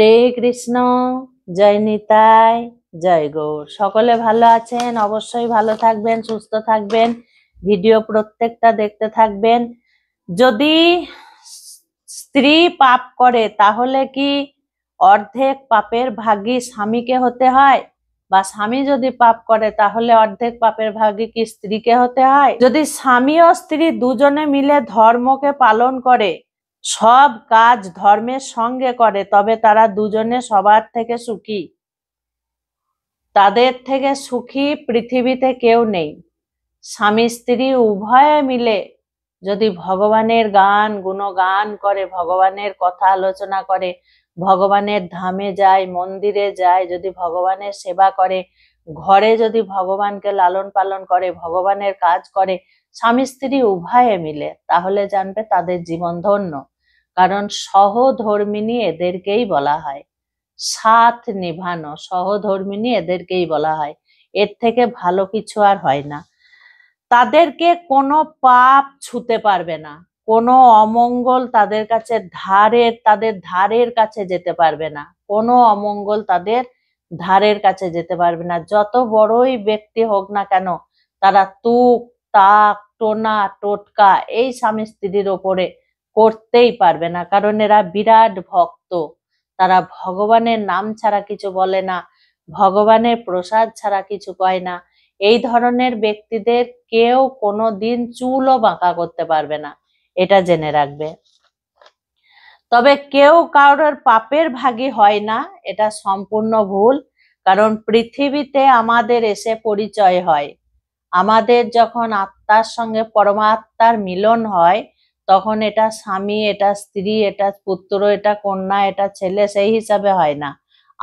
হরে কৃষ্ণ জয় নিতাই জয় গৌর সকলে ভালো আছেন অবশ্যই ভালো থাকবেন সুস্থ থাকবেন ভিডিও প্রত্যেকটা দেখতে থাকবেন যদি স্ত্রী পাপ করে তাহলে কি অর্ধেক পাপের ভাগী স্বামীকে হতে হয় বা স্বামী যদি পাপ করে তাহলে অর্ধেক পাপের ভাগী কি স্ত্রীকে হতে হয় যদি স্বামী ও স্ত্রী দুজনে মিলে ধর্মকে পালন করে সব কাজ ধর্মের সঙ্গে করে তবে তারা দুজনে সবার থেকে সুখী তাদের থেকে সুখী পৃথিবীতে কেউ নেই স্বামী স্ত্রী উভয়ে মিলে যদি ভগবানের গান গুণগান করে ভগবানের কথা আলোচনা করে ভগবানের ধামে যায় মন্দিরে যায় যদি ভগবানের সেবা করে ঘরে যদি ভগবানকে লালন পালন করে ভগবানের কাজ করে স্বামী স্ত্রী উভয়ে মিলে তাহলে জানবে তাদের জীবন ধন্য কারণ সহধর্মিনী এদেরকেই বলা হয় সাথ নিভানো সহধর্মিনী এদেরকেই বলা হয় এর থেকে ভালো কিছু আর হয় না তাদেরকে কোনো পাপ ছুতে পারবে না কোনো অমঙ্গল তাদের কাছে ধারের তাদের ধারের কাছে যেতে পারবে না কোনো অমঙ্গল তাদের ধারের কাছে যেতে পারবে না যত বড়ই ব্যক্তি হোক না কেন তারা তুক তাক টোনা টোটকা এই স্বামী স্ত্রীর ওপরে করতেই পারবে না কারণ এরা বিরাট ভক্ত তারা ভগবানের নাম ছাড়া কিছু বলে না ভগবানের প্রসাদ ছাড়া কিছু কয় না এই ধরনের ব্যক্তিদের কেউ কোনো দিন চুলও বাঁকা করতে পারবে না এটা জেনে রাখবে তবে কেউ কারোর পাপের ভাগি হয় না এটা সম্পূর্ণ ভুল কারণ পৃথিবীতে আমাদের এসে পরিচয় হয় আমাদের যখন আত্মার সঙ্গে পরমাত্মার মিলন হয় তখন এটা স্বামী এটা স্ত্রী এটা পুত্র এটা কন্যা এটা ছেলে সেই হিসাবে হয় না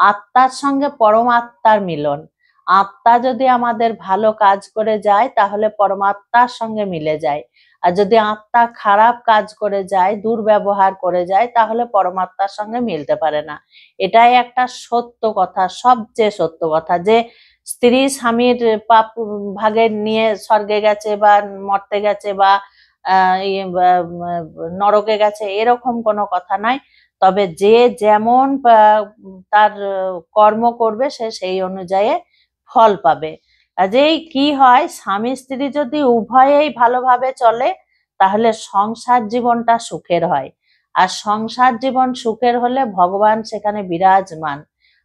আত্মার সঙ্গে পরমাত্মার মিলন আত্মা যদি আমাদের ভালো কাজ করে যায় তাহলে পরমাত্মার সঙ্গে মিলে যায় আর যদি আত্মা খারাপ কাজ করে যায় দুর্ব্যবহার করে যায় তাহলে পরমাত্মার সঙ্গে মিলতে পারে না এটাই একটা সত্য কথা সবচেয়ে সত্য কথা যে স্ত্রী স্বামীর পাপ ভাগে নিয়ে স্বর্গে গেছে বা মরতে গেছে ইয়ে, বা নরকে গেছে এরকম কোনো কথা নাই তবে যে যেমন তার কর্ম করবে সে সেই অনুযায়ী ফল পাবে কাজেই কি হয় স্বামী স্ত্রী যদি উভয়েই ভালোভাবে চলে তাহলে সংসার জীবনটা সুখের হয় আর সংসার জীবন সুখের হলে ভগবান সেখানে বিরাজমান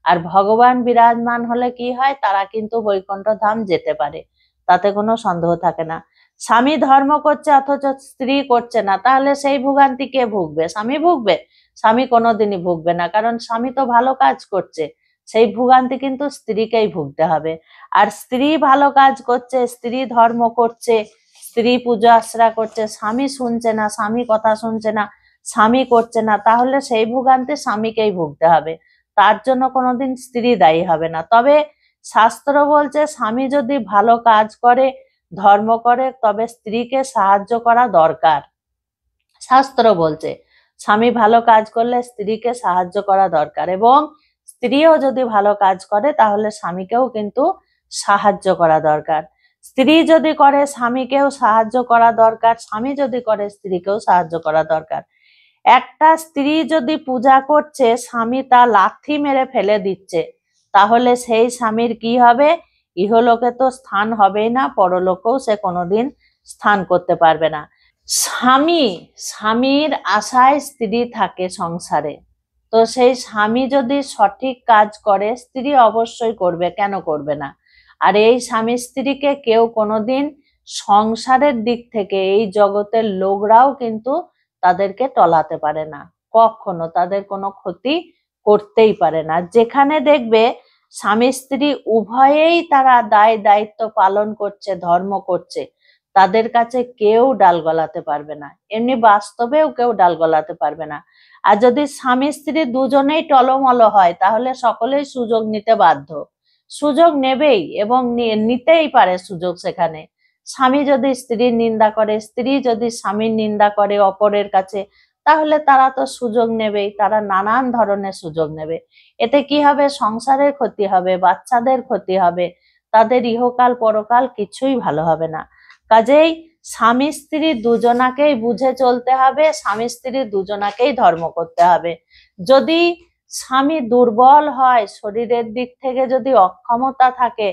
আর ভগবান বিরাজমান হলে কি হয় তারা কিন্তু বৈকুণ্ঠ ধাম যেতে পারে তাতে কোনো সন্দেহ থাকে না স্বামী ধর্ম করছে অথচ স্ত্রী করছে না তাহলে সেই ভোগান্তি কে ভুগবে স্বামী ভুগবে স্বামী কোনোদিনই ভুগবে না কারণ স্বামী তো ভালো কাজ করছে সেই ভোগান্তি কিন্তু স্ত্রীকেই ভুগতে হবে আর স্ত্রী ভালো কাজ করছে স্ত্রী ধর্ম করছে স্ত্রী পুজো আশ্রা করছে স্বামী শুনছে না স্বামী কথা শুনছে না স্বামী করছে না তাহলে সেই ভোগান্তি স্বামীকেই ভুগতে হবে তার জন্য কোনোদিন স্ত্রী দায়ী হবে না তবে শাস্ত্র বলছে স্বামী যদি ভালো কাজ করে ধর্ম করে তবে স্ত্রীকে সাহায্য করা দরকার শাস্ত্র বলছে স্বামী ভালো কাজ করলে স্ত্রীকে সাহায্য করা দরকার এবং স্ত্রীও যদি ভালো কাজ করে তাহলে স্বামীকেও কিন্তু সাহায্য করা দরকার স্ত্রী যদি করে স্বামীকেও সাহায্য করা দরকার স্বামী যদি করে স্ত্রীকেও সাহায্য করা দরকার একটা স্ত্রী যদি পূজা করছে স্বামী তা লাথি মেরে ফেলে দিচ্ছে তাহলে সেই স্বামীর কি হবে ইহলোকে তো স্থান হবেই না পরলোকেও সে কোনোদিন স্থান করতে পারবে না স্বামী স্বামীর আশায় স্ত্রী থাকে সংসারে তো সেই স্বামী যদি সঠিক কাজ করে স্ত্রী অবশ্যই করবে কেন করবে না আর এই স্বামী স্ত্রীকে কেউ কোনোদিন সংসারের দিক থেকে এই জগতের লোকরাও কিন্তু তাদেরকে টলাতে পারে না কখনো তাদের কোনো ক্ষতি করতেই পারে না যেখানে দেখবে স্বামী স্ত্রী উভয়েই তারা দায় দায়িত্ব পালন করছে ধর্ম করছে তাদের কাছে কেউ ডাল গলাতে পারবে না এমনি বাস্তবেও কেউ ডাল গলাতে পারবে না আর যদি স্বামী স্ত্রী দুজনেই টলমল হয় তাহলে সকলেই সুযোগ নিতে বাধ্য সুযোগ নেবেই এবং নিতেই পারে সুযোগ সেখানে স্বামী যদি স্ত্রীর নিন্দা করে স্ত্রী যদি স্বামীর নিন্দা করে অপরের কাছে তাহলে তারা তো সুযোগ নেবেই তারা নানান ধরনের সুযোগ নেবে এতে কি হবে সংসারের ক্ষতি হবে বাচ্চাদের ক্ষতি হবে তাদের ইহকাল পরকাল কিছুই ভালো হবে না কাজেই স্বামী স্ত্রী দুজনাকেই বুঝে চলতে হবে স্বামী স্ত্রী দুজনাকেই ধর্ম করতে হবে যদি স্বামী দুর্বল হয় শরীরের দিক থেকে যদি অক্ষমতা থাকে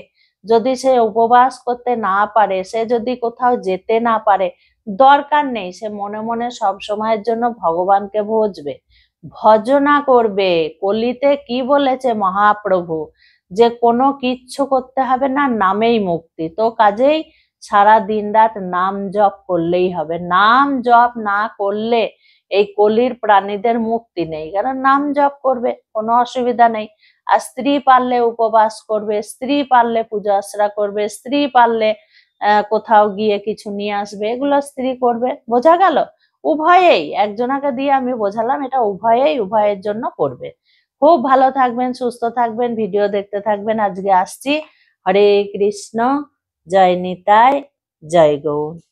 যদি সে উপবাস করতে না পারে সে যদি কোথাও যেতে না পারে দরকার নেই সে মনে মনে সব সময়ের জন্য ভগবানকে ভজবে ভজনা করবে কলিতে কি বলেছে মহাপ্রভু যে কোনো কিচ্ছু করতে হবে না নামেই মুক্তি তো কাজেই সারা দিন রাত নাম জপ করলেই হবে নাম জপ না করলে এই কলির প্রাণীদের মুক্তি নেই কারণ নাম জপ করবে কোনো অসুবিধা নেই আর স্ত্রী পারলে উপবাস করবে স্ত্রী পারলে পূজা আশ্রা করবে স্ত্রী পারলে কোথাও গিয়ে কিছু নিয়ে আসবে এগুলো স্ত্রী করবে বোঝা গেল উভয়েই একজনাকে দিয়ে আমি বোঝালাম এটা উভয়েই উভয়ের জন্য করবে খুব ভালো থাকবেন সুস্থ থাকবেন ভিডিও দেখতে থাকবেন আজকে আসছি হরে কৃষ্ণ জয় নিতাই জয় গৌর